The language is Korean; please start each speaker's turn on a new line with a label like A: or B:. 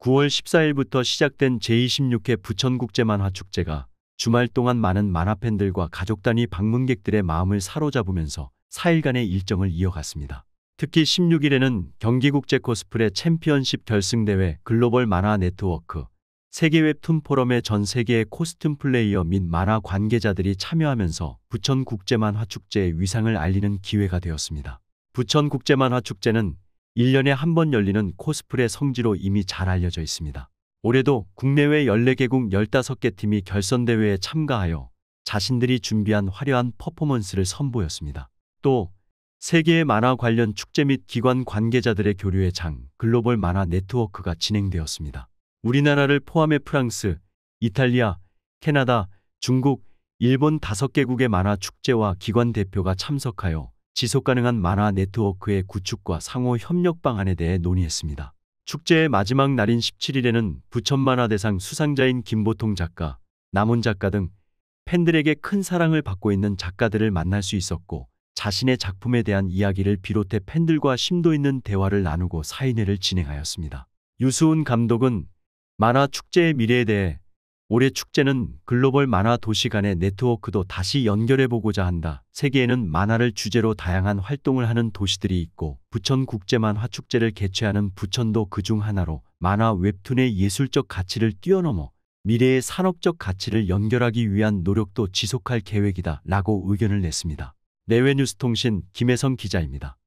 A: 9월 14일부터 시작된 제26회 부천국제 만화축제가 주말 동안 많은 만화팬들과 가족 단위 방문객들의 마음을 사로잡으면서 4일간의 일정을 이어갔습니다. 특히 16일에는 경기국제 코스프레 챔피언십 결승대회 글로벌 만화 네트워크 세계 웹툰 포럼의전 세계의 코스튬 플레이어 및 만화 관계자들이 참여하면서 부천 국제만화축제의 위상을 알리는 기회가 되었습니다. 부천 국제만화축제는 1년에 한 번 열리는 코스프레 성지로 이미 잘 알려져 있습니다. 올해도 국내외 14개국 15개 팀이 결선대회에 참가하여 자신들이 준비한 화려한 퍼포먼스를 선보였습니다. 또 세계의 만화 관련 축제 및 기관 관계자들의 교류의 장 글로벌 만화 네트워크가 진행되었습니다. 우리나라를 포함해 프랑스, 이탈리아, 캐나다, 중국, 일본 5개국의 만화 축제와 기관 대표가 참석하여 지속 가능한 만화 네트워크의 구축과 상호 협력 방안에 대해 논의했습니다. 축제의 마지막 날인 17일에는 부천 만화대상 수상자인 김보통 작가, 남훈 작가 등 팬들에게 큰 사랑을 받고 있는 작가들을 만날 수 있었고 자신의 작품에 대한 이야기를 비롯해 팬들과 심도 있는 대화를 나누고 사인회를 진행하였습니다. 유수훈 감독은 만화 축제의 미래에 대해 올해 축제는 글로벌 만화 도시 간의 네트워크도 다시 연결해보고자 한다. 세계에는 만화를 주제로 다양한 활동을 하는 도시들이 있고 부천 국제만화축제를 개최하는 부천도 그 중 하나로 만화 웹툰의 예술적 가치를 뛰어넘어 미래의 산업적 가치를 연결하기 위한 노력도 지속할 계획이다 라고 의견을 냈습니다. 내외뉴스통신 김혜성 기자입니다.